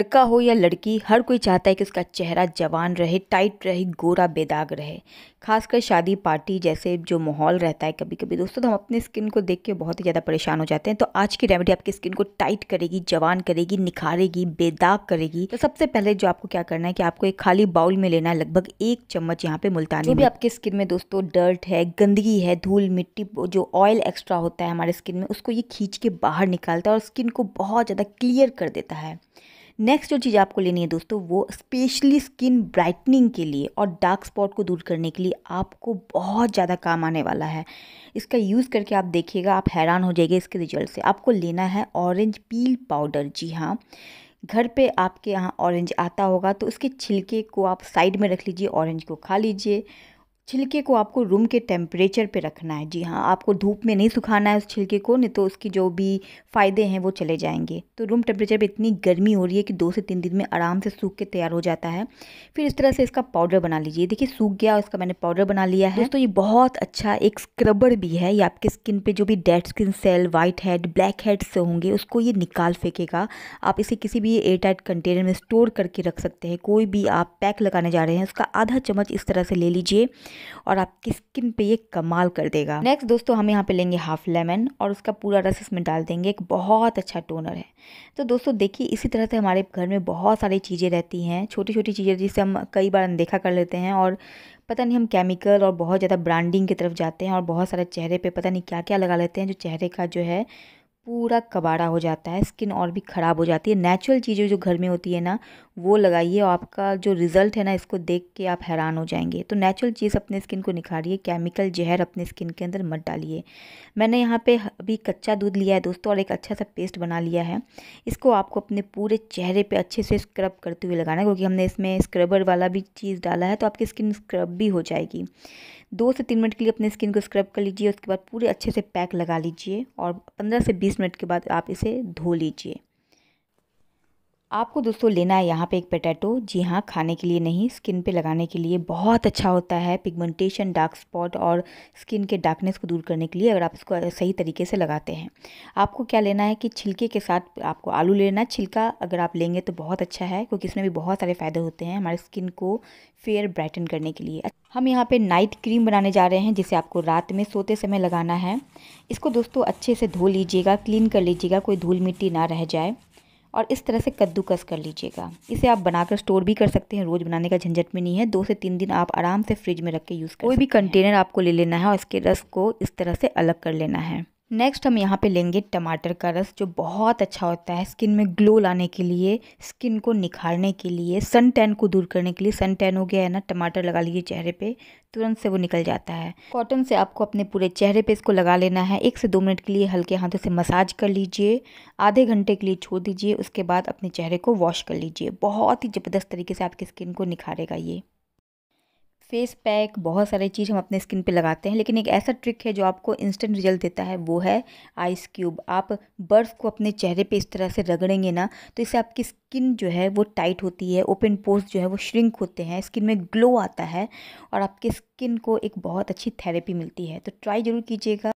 लड़का हो या लड़की हर कोई चाहता है कि उसका चेहरा जवान रहे टाइट रहे गोरा बेदाग रहे खासकर शादी पार्टी जैसे जो माहौल रहता है कभी कभी दोस्तों तो हम अपने स्किन को देख के बहुत ही ज़्यादा परेशान हो जाते हैं तो आज की रेमेडी आपकी स्किन को टाइट करेगी जवान करेगी निखारेगी बेदाग करेगी तो सबसे पहले जो आपको क्या करना है कि आपको एक खाली बाउल में लेना है लगभग एक चम्मच यहाँ पे मुल्तानी जो भी आपके स्किन में दोस्तों डर्ट है गंदगी है धूल मिट्टी जो ऑयल एक्स्ट्रा होता है हमारे स्किन में उसको ये खींच के बाहर निकालता है और स्किन को बहुत ज़्यादा क्लियर कर देता है नेक्स्ट जो चीज़ आपको लेनी है दोस्तों वो स्पेशली स्किन ब्राइटनिंग के लिए और डार्क स्पॉट को दूर करने के लिए आपको बहुत ज़्यादा काम आने वाला है इसका यूज़ करके आप देखिएगा आप हैरान हो जाएंगे इसके रिजल्ट से आपको लेना है ऑरेंज पील पाउडर जी हाँ घर पे आपके यहाँ ऑरेंज आता होगा तो उसके छिलके को आप साइड में रख लीजिए ऑरेंज को खा लीजिए छिलके को आपको रूम के टेम्परेचर पे रखना है जी हाँ आपको धूप में नहीं सुखाना है उस छिलके को नहीं तो उसकी जो भी फ़ायदे हैं वो चले जाएंगे तो रूम टेम्परेचर पे इतनी गर्मी हो रही है कि दो से तीन दिन में आराम से सूख के तैयार हो जाता है फिर इस तरह से इसका पाउडर बना लीजिए देखिए सूख गया उसका मैंने पाउडर बना लिया है तो ये बहुत अच्छा एक स्क्रबर भी है ये आपके स्किन पर जो भी dead skin cell white head black heads होंगे उसको ये निकाल फेंकेगा आप इसे किसी भी एयर टाइट कंटेनर में स्टोर करके रख सकते हैं कोई भी आप पैक लगाने जा रहे हैं उसका आधा चम्मच इस तरह से ले लीजिए और आपकी स्किन पे ये कमाल कर देगा नेक्स्ट दोस्तों हम यहाँ पे लेंगे हाफ लेमन और उसका पूरा रस इसमें डाल देंगे एक बहुत अच्छा टोनर है तो दोस्तों देखिए इसी तरह से हमारे घर में बहुत सारी चीज़ें रहती हैं छोटी छोटी चीज़ें जिसे हम कई बार अनदेखा कर लेते हैं और पता नहीं हम केमिकल और बहुत ज़्यादा ब्रांडिंग की तरफ जाते हैं और बहुत सारे चेहरे पर पता नहीं क्या क्या लगा लेते हैं जो चेहरे का जो है पूरा कबाड़ा हो जाता है स्किन और भी ख़राब हो जाती है नेचुरल चीज़ें जो घर में होती है ना वो लगाइए आपका जो रिज़ल्ट है ना इसको देख के आप हैरान हो जाएंगे तो नेचुरल चीज़ अपने स्किन को निखारिए केमिकल जहर अपने स्किन के अंदर मत डालिए मैंने यहाँ पे अभी कच्चा दूध लिया है दोस्तों और एक अच्छा सा पेस्ट बना लिया है इसको आपको अपने पूरे चेहरे पर अच्छे से स्क्रब करते हुए लगाना है क्योंकि हमने इसमें स्क्रबर वाला भी चीज़ डाला है तो आपकी स्किन स्क्रब भी हो जाएगी दो से तीन मिनट के लिए अपने स्किन को स्क्रब कर लीजिए उसके बाद पूरे अच्छे से पैक लगा लीजिए और पंद्रह से बीस मिनट के बाद आप इसे धो लीजिए आपको दोस्तों लेना है यहाँ पे एक पटेटो जी हाँ खाने के लिए नहीं स्किन पे लगाने के लिए बहुत अच्छा होता है पिगमेंटेशन डार्क स्पॉट और स्किन के डार्कनेस को दूर करने के लिए अगर आप इसको सही तरीके से लगाते हैं आपको क्या लेना है कि छिलके के साथ आपको आलू लेना है छिलका अगर आप लेंगे तो बहुत अच्छा है क्योंकि इसमें भी बहुत सारे फ़ायदे होते हैं हमारे स्किन को फेयर ब्राइटन करने के लिए हम यहाँ पर नाइट क्रीम बनाने जा रहे हैं जिसे आपको रात में सोते समय लगाना है इसको दोस्तों अच्छे से धो लीजिएगा क्लीन कर लीजिएगा कोई धूल मिट्टी ना रह जाए और इस तरह से कद्दूकस कर लीजिएगा इसे आप बनाकर स्टोर भी कर सकते हैं रोज़ बनाने का झंझट में नहीं है दो से तीन दिन आप आराम से फ्रिज में रख के यूज़ कोई भी कंटेनर आपको ले लेना है और इसके रस को इस तरह से अलग कर लेना है नेक्स्ट हम यहाँ पे लेंगे टमाटर का रस जो बहुत अच्छा होता है स्किन में ग्लो लाने के लिए स्किन को निखारने के लिए सन टैन को दूर करने के लिए सन टैन हो गया है ना टमाटर लगा लीजिए चेहरे पे तुरंत से वो निकल जाता है कॉटन से आपको अपने पूरे चेहरे पे इसको लगा लेना है एक से दो मिनट के लिए हल्के हाथों से मसाज कर लीजिए आधे घंटे के लिए छोड़ दीजिए उसके बाद अपने चेहरे को वॉश कर लीजिए बहुत ही ज़बरदस्त तरीके से आपकी स्किन को निखारेगा ये फेस पैक बहुत सारी चीज़ हम अपने स्किन पे लगाते हैं लेकिन एक ऐसा ट्रिक है जो आपको इंस्टेंट रिजल्ट देता है वो है आइस क्यूब आप बर्फ़ को अपने चेहरे पे इस तरह से रगड़ेंगे ना तो इससे आपकी स्किन जो है वो टाइट होती है ओपन पोर्स जो है वो श्रिंक होते हैं स्किन में ग्लो आता है और आपकी स्किन को एक बहुत अच्छी थेरेपी मिलती है तो ट्राई ज़रूर कीजिएगा